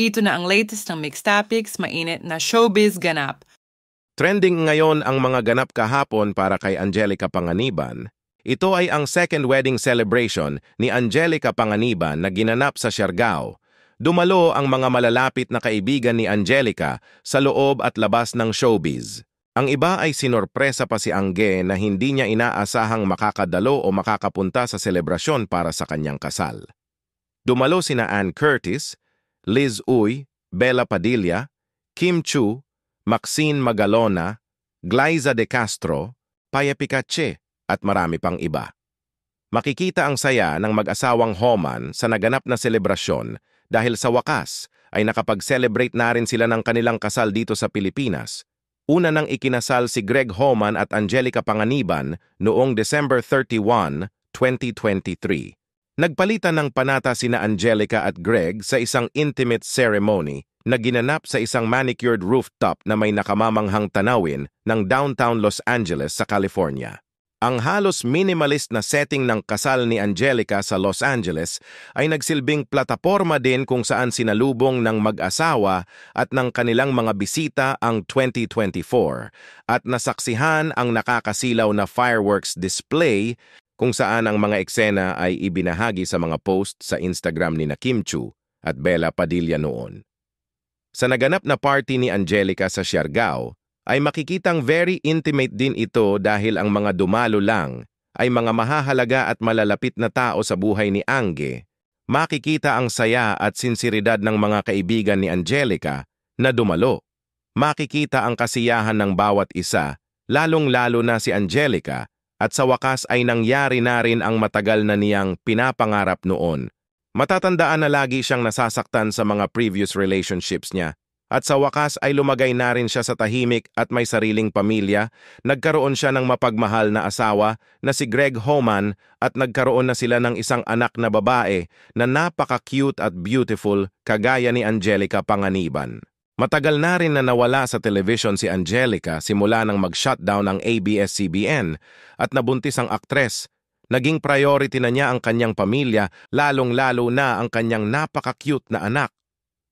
Ito na ang latest ng mixed topics, mainit na showbiz ganap. Trending ngayon ang mga ganap kahapon para kay Angelica Panganiban. Ito ay ang second wedding celebration ni Angelica Panganiban na ginanap sa Siargao. Dumalo ang mga malalapit na kaibigan ni Angelica sa loob at labas ng showbiz. Ang iba ay sinorpresa pa si Angge na hindi niya inaasahang makakadalo o makakapunta sa selebrasyon para sa kanyang kasal. Dumalo sina Ann Curtis, Liz Uy, Bella Padilla, Kim Chu, Maxine Magalona, Glyza De Castro, Paya Picache, at marami pang iba. Makikita ang saya ng mag-asawang Homan sa naganap na selebrasyon dahil sa wakas ay nakapag-celebrate na rin sila ng kanilang kasal dito sa Pilipinas. Una nang ikinasal si Greg Homan at Angelica Panganiban noong December 31, 2023. Nagpalitan ng panata sina Angelica at Greg sa isang intimate ceremony na ginanap sa isang manicured rooftop na may nakamamanghang tanawin ng downtown Los Angeles sa California. Ang halos minimalist na setting ng kasal ni Angelica sa Los Angeles ay nagsilbing plataporma din kung saan sinalubong ng mag-asawa at ng kanilang mga bisita ang 2024 at nasaksihan ang nakakasilaw na fireworks display kung saan ang mga eksena ay ibinahagi sa mga post sa Instagram ni na Kim Chu at Bella Padilla noon. Sa naganap na party ni Angelica sa Siargao, ay makikitang very intimate din ito dahil ang mga dumalo lang ay mga mahahalaga at malalapit na tao sa buhay ni Angge, makikita ang saya at sinsiridad ng mga kaibigan ni Angelica na dumalo. Makikita ang kasiyahan ng bawat isa, lalong-lalo na si Angelica at sa wakas ay nangyari na rin ang matagal na niyang pinapangarap noon. Matatandaan na lagi siyang nasasaktan sa mga previous relationships niya at sa wakas ay lumagay na rin siya sa tahimik at may sariling pamilya, nagkaroon siya ng mapagmahal na asawa na si Greg Homan at nagkaroon na sila ng isang anak na babae na napaka-cute at beautiful kagaya ni Angelica Panganiban. Matagal na rin na nawala sa television si Angelica simula nang mag-shutdown ang ABS-CBN at nabuntis ang aktres. Naging priority na niya ang kanyang pamilya, lalong-lalo na ang kanyang napaka-cute na anak.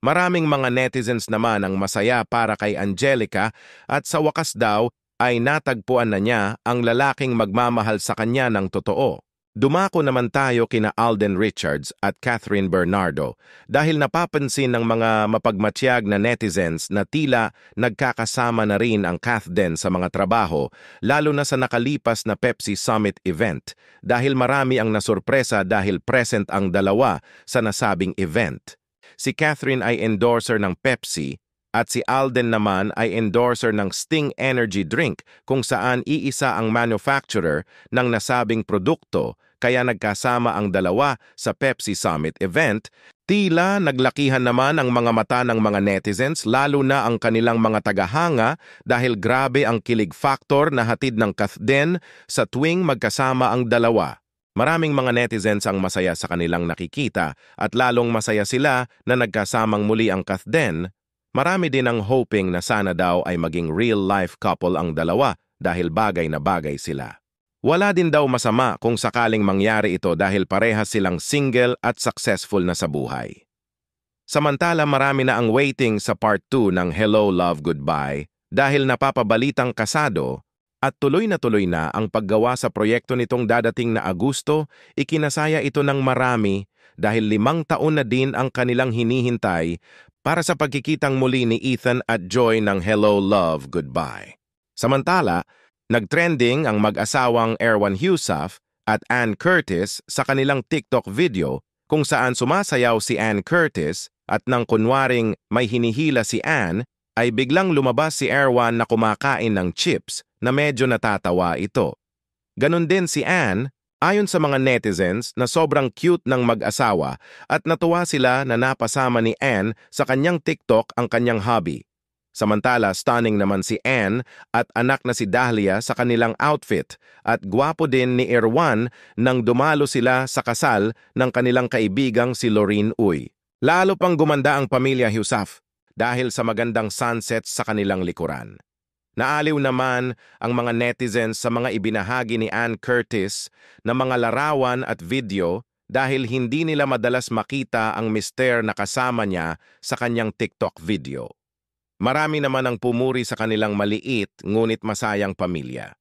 Maraming mga netizens naman ang masaya para kay Angelica at sa wakas daw ay natagpuan na niya ang lalaking magmamahal sa kanya ng totoo. Dumako naman tayo kina Alden Richards at Catherine Bernardo dahil napapansin ng mga mapagmatsyag na netizens na tila nagkakasama na rin ang Kathden sa mga trabaho lalo na sa nakalipas na Pepsi Summit event dahil marami ang nasurpresa dahil present ang dalawa sa nasabing event. Si Catherine ay endorser ng Pepsi at si Alden naman ay endorser ng Sting Energy Drink kung saan iisa ang manufacturer ng nasabing produkto kaya nagkasama ang dalawa sa Pepsi Summit event, tila naglakihan naman ang mga mata ng mga netizens lalo na ang kanilang mga tagahanga dahil grabe ang kilig factor na hatid ng Kathden sa tuwing magkasama ang dalawa. Maraming mga netizens ang masaya sa kanilang nakikita at lalong masaya sila na nagkasamang muli ang Kathden. Marami din ang hoping na sana daw ay maging real-life couple ang dalawa dahil bagay na bagay sila. Wala din daw masama kung sakaling mangyari ito dahil pareha silang single at successful na sa buhay. Samantala marami na ang waiting sa part 2 ng Hello Love Goodbye dahil napapabalitang kasado at tuloy na tuloy na ang paggawa sa proyekto nitong dadating na Agusto, ikinasaya ito ng marami dahil limang taon na din ang kanilang hinihintay para sa pagkikitang muli ni Ethan at Joy ng Hello Love Goodbye. Samantala, Nagtrending ang mag-asawang Erwan Husaf at Ann Curtis sa kanilang TikTok video kung saan sumasayaw si Ann Curtis at nang kunwaring may hinihila si Ann ay biglang lumabas si Erwan na kumakain ng chips na medyo natatawa ito. Ganon din si Ann ayon sa mga netizens na sobrang cute ng mag-asawa at natuwa sila na napasama ni Ann sa kanyang TikTok ang kanyang hobby. Samantala, stunning naman si Anne at anak na si Dahlia sa kanilang outfit at gwapo din ni Erwan nang dumalo sila sa kasal ng kanilang kaibigang si Lorene Uy. Lalo pang gumanda ang pamilya Husaf dahil sa magandang sunset sa kanilang likuran. Naaliw naman ang mga netizens sa mga ibinahagi ni Anne Curtis na mga larawan at video dahil hindi nila madalas makita ang mister na kasama niya sa kanyang TikTok video. Marami naman ang pumuri sa kanilang maliit ngunit masayang pamilya.